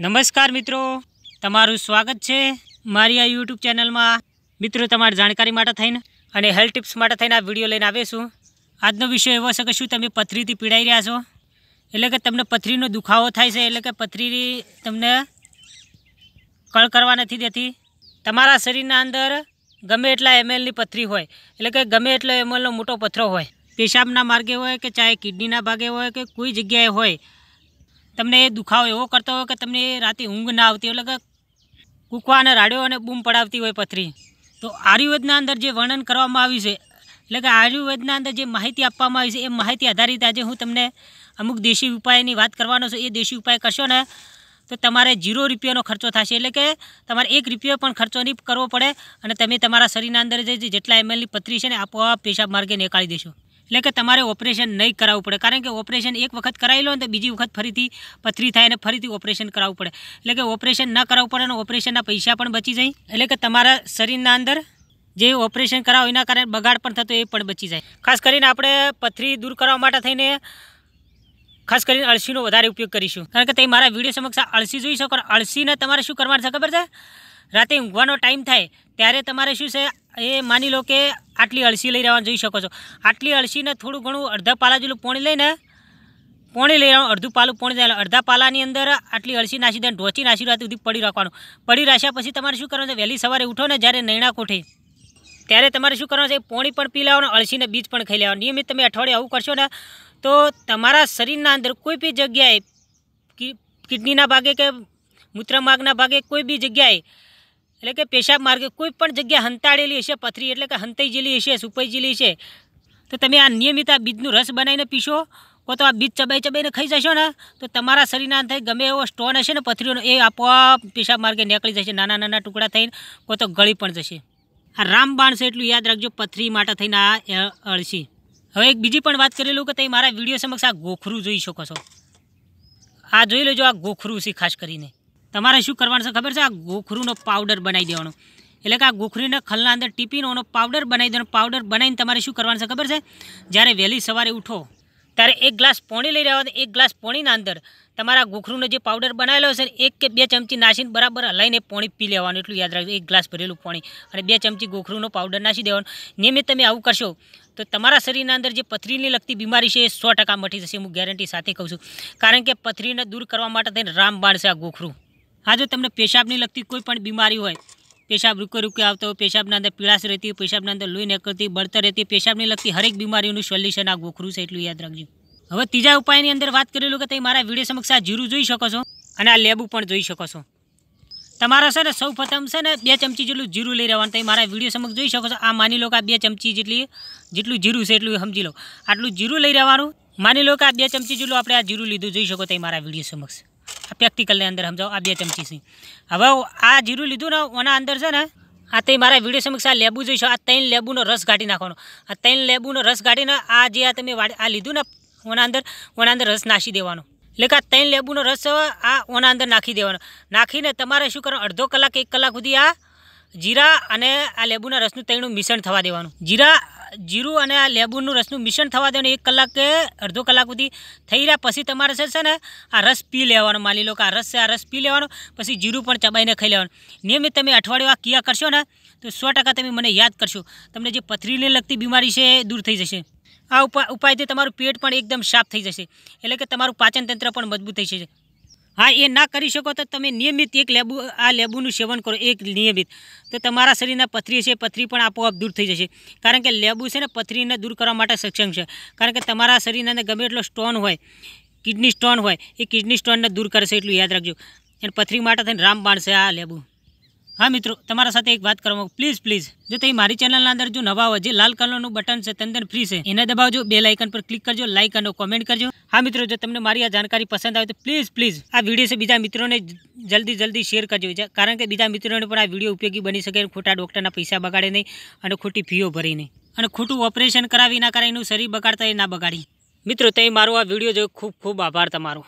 નમસ્કાર મિત્રો તમારું સ્વાગત છે મારી આ યુટ્યુબ ચેનલમાં મિત્રો તમારી જાણકારી માટે થઈને અને હેલ્થ ટિપ્સ માટે થઈને આ વિડીયો લઈને આવીશું આજનો વિષય એવો છે કે શું તમે પથરીથી પીડાઈ રહ્યા છો એટલે કે તમને પથરીનો દુખાવો થાય છે એટલે કે પથરી તમને કળ કરવા નથી દેતી તમારા શરીરના અંદર ગમે એટલા એમએલની પથરી હોય એટલે કે ગમે એટલો એમએલનો મોટો પથરો હોય પેશાબના માર્ગે હોય કે ચાહે કિડનીના ભાગે હોય કે કોઈ જગ્યાએ હોય તમને આ દુખાવો એવો કરતા હોય કે તમને રાતે ઊંઘ ના આવતી હોય એટલે કે કુકવાને રાડ્યો અને બૂમ પડાવતી હોય પથરી તો આયુર્વેદના અંદર જે વર્ણન કરવામાં આવી છે એટલે કે આયુર્વેદના અંદર જે માહિતી આપવામાં આવી છે એ માહિતી આધારિત આજે હું તમને અમુક દેશી ઉપાયની વાત કરવાનો છે એ દેશી ઉપાય કરશો ને તો તમારે 0 રૂપિયાનો ખર્જો થશે એટલે કે તમારે 1 રૂપિયો પણ ખર્જો ની કરવો પડે અને તમે તમારા શરીના અંદર જે જેટલા ml ની પથરી છે ને આપવા પેશાબ માર્ગે નેકાળી દેશો એટલે કે તમારે ઓપરેશન નહીં કરાવવું પડે કારણ કે ઓપરેશન એક વખત કરાવી લો ને તો બીજી વખત ફરીથી પથરી થાય અને ફરીથી ઓપરેશન કરાવવું પડે એટલે કે ઓપરેશન ન કરાવવું પડે અને ઓપરેશનના પૈસા પણ બચી જાય એટલે કે તમારા શરીરના અંદર જે ઓપરેશન કરાવો એના કારણે બગાડ પણ થતો એ પણ બચી જાય ખાસ કરીને આપણે પથરી દૂર કરવા માટે થઈને ખાસ કરીને અળસીનો વધારે ઉપયોગ કરીશું કારણ કે તે મારા વિડીયો સમક્ષ અળસી જોઈ શકો અળસીને તમારે શું કરવાનું છે ખબર છે રાતે ઊંઘવાનો ટાઈમ થાય ત્યારે તમારે શું છે એ માની લોકો કે આટલી અળસી લઈ રહેવાનું જોઈ શકો છો આટલી અળસીને થોડું ઘણું અર્ધપાલાજીલું પાણી લેને પાણી લે અર્ધપાલું પાણી જાય અર્ધા પાલાની અંદર આટલી અળસી નાખી દઈને ધોચી નાખી રહેતી ઉધી પડી રાખવાનું પડી રાખ્યા પછી તમારે શું કરવાનું છે વેલી સવારે ઉઠોને જ્યારે નયણા કોઠે ત્યારે તમારે શું કરવાનું છે એ પાણી પણ પી લેવાનું અળસીને બીજ પણ ખાઈ લેવાનું નિયમિત તમે અઠવાડી આવું કરશો ને તો તમારા શરીરના અંદર કોઈ પણ જગ્યાએ કિડનીના ભાગે કે મૂત્રમાર્ગના ભાગે કોઈ બી જગ્યાએ એટલે કે પેશાબ માર્ગે કોઈ પણ જગ્યા સંતાડેલી હોય છે પથરી એટલે કે સંતાઈ જેલી હોય છે સુપઈ જેલી છે તો તમે આ નિયમિત આ બીજનો રસ બનાવીને પીશો કો તો આ બીજ ચબાઈ ચબાઈને ખાઈ જશો ને તો તમારા શરીનાન થઈ ગમે એવો સ્ટોન હશે ને પથરીનો એ આપા પેશાબ માર્ગે નીકળી જશે નાના નાના ટુકડા થઈને કો તો ગળી પણ જશે આ રામબાણ છે એટલું યાદ રાખજો પથરી માટા થઈના આ અળસી હવે એક બીજી પણ વાત કરી લઉં કે તમે મારા વિડિયો સમક્ષ આ ગોખરું જોઈ શકો છો આ જોઈ લેજો આ ગોખરું છે ખાસ કરીને તમારા શું કરવાનું છે ખબર છે આ ગોખરુનો પાવડર બનાવી દેવાનો એટલે કે આ ગોખરીને ખલના અંદર ટીપીનોનો પાવડર બનાવી દેનો પાવડર બનાવીને તમારે શું કરવાનું છે ખબર છે જ્યારે વેલી સવારે ઉઠો ત્યારે એક ગ્લાસ પાણી લઈ રહેવા એક ગ્લાસ પાણીના અંદર તમારા ગોખરુનો જે પાવડર બનાવીલો છે એક કે બે ચમચી નાખીને બરાબર હલાઈને પાણી પી લેવાનો એટલું યાદ રાખજો એક ગ્લાસ ભરેલું પાણી અને બે ચમચી ગોખરુનો પાવડર નાખી દેવાનો નિયમિત તમે આવું કરશો તો તમારા શરીના અંદર જે પથરીની લગતી બીમારી છે એ 100% મટી જશે હું ગેરંટી સાથે કહું છું કારણ કે પથરીને દૂર કરવા માટે રામબાણ છે આ ગોખરુ હા જો તમને પેશાબની લગતી કોઈ પણ બીમારી હોય પેશાબ રૂકે રૂકે આવતો હોય પેશાબના અંદર પીળાશ રહેતી પેશાબના અંદર લોહી નીકળતી બળતર રહેતી પેશાબની લગતી હરેક બીમારીઓનું સોલ્યુશન આ ગોખરું છે એટલું યાદ રાખજો હવે ત્રીજા ઉપાયની અંદર વાત કરેલું કે તમે મારા વિડીયો સમક્ષ આ જીરું જોઈ શકો છો અને આ લેબુ પણ જોઈ શકો છો તમારા છે ને સૌ પ્રથમ છે ને બે ચમચી જેટલું જીરું લઈ રહેવાનું તમે મારા વિડીયો સમક્ષ જોઈ શકો છો આ માની લો કે આ બે ચમચી જેટલી જેટલું જીરું છે એટલું સમજી લો આટલું જીરું લઈ રહેવાનું માની લો કે આ બે ચમચી જેટલું આપણે આ જીરું લીધું જોઈ શકો તમે મારા વિડીયો સમક્ષ આ પ્રેક્ટિકલની અંદર સમજાવો આ બે ચમચી છે હવે આ જીરું લીધું ને એના અંદર છે ને આ તે મારા વિડીયો સમક્ષ આ લેબુ જોઈશું આ ત્રણ લેબુનો રસ કાઢી નાખવાનો આ ત્રણ લેબુનો રસ કાઢીને આ જે આ તમે આ લીધું ને ઓના અંદર ઓના અંદર રસ નાસી દેવાનો એટલે કે આ ત્રણ લેબુનો રસ આ ઓના અંદર નાખી દેવાનો નાખીને તમારે શું કરવાનું અડધો કલાક એક કલાક સુધી આ જીરા અને આ લેબુના રસનું તૈણું મિશ્રણ થવા દેવાનું જીરા જીરું અને આ લેબુનો રસનું મિશન થવા દેને 1 કલાક કે અડધો કલાક પછી તમારે છે છે ને આ રસ પી લેવાનો માની લો કે આ રસ આ રસ પી લેવાનો પછી જીરું પણ ચબાઈને ખાઈ લેવાનો નિયમે તમે અઠવાડિયે આ કિયા કરશો ને તો 100% તમે મને યાદ કરશો તમને જે પથરીની લગતી બીમારી છે એ દૂર થઈ જશે આ ઉપાયથી તમારું પેટ પણ એકદમ શાર્પ થઈ જશે એટલે કે તમારું પાચનતંત્ર પણ મજબૂત થઈ જશે હાય એ ના કરી શકો તો તમે નિયમિત એક લેબુ આ લેબુ નું સેવન કરો એક નિયમિત તો તમારા શરીના પથરી છે પથરી પણ આપોબ દૂર થઈ જશે કારણ કે લેબુ છે ને પથરીને દૂર કરવા માટે સક્ષમ છે કારણ કે તમારા શરીનાને ગમે એટલો સ્ટોન હોય કિડની સ્ટોન હોય એ કિડની સ્ટોનને દૂર કરશે એટલું યાદ રાખજો અને પથરી માટે થઈને રામબાણ છે આ લેબુ હા મિત્રો તમારા સાથે એક વાત કરવા પ્લીઝ પ્લીઝ જો તમે મારી ચેનલના અંદર જો નવા હોય જે લાલ કલરનું બટન છે તંદન ફ્રી છે એને દબાવજો બે લાઇકન પર ક્લિક કરજો લાઇક અને કોમેન્ટ કરજો હા મિત્રો જો તમને મારી આ જાણકારી પસંદ આવે તો પ્લીઝ પ્લીઝ આ વિડીયો છે બીજા મિત્રોને જલ્દી જલ્દી શેર કરજો કારણ કે બીજા મિત્રોને પણ આ વિડીયો ઉપયોગી બની શકે ખોટા ડૉક્ટરના પૈસા બગાડે નહીં અને ખોટી ફીઓ ભરી નહીં અને ખોટું ઓપરેશન કરાવી ના એનું શરીર બગાડતા એ ના બગાડી મિત્રો તમે મારો આ વિડીયો જો ખૂબ ખૂબ આભાર તમારો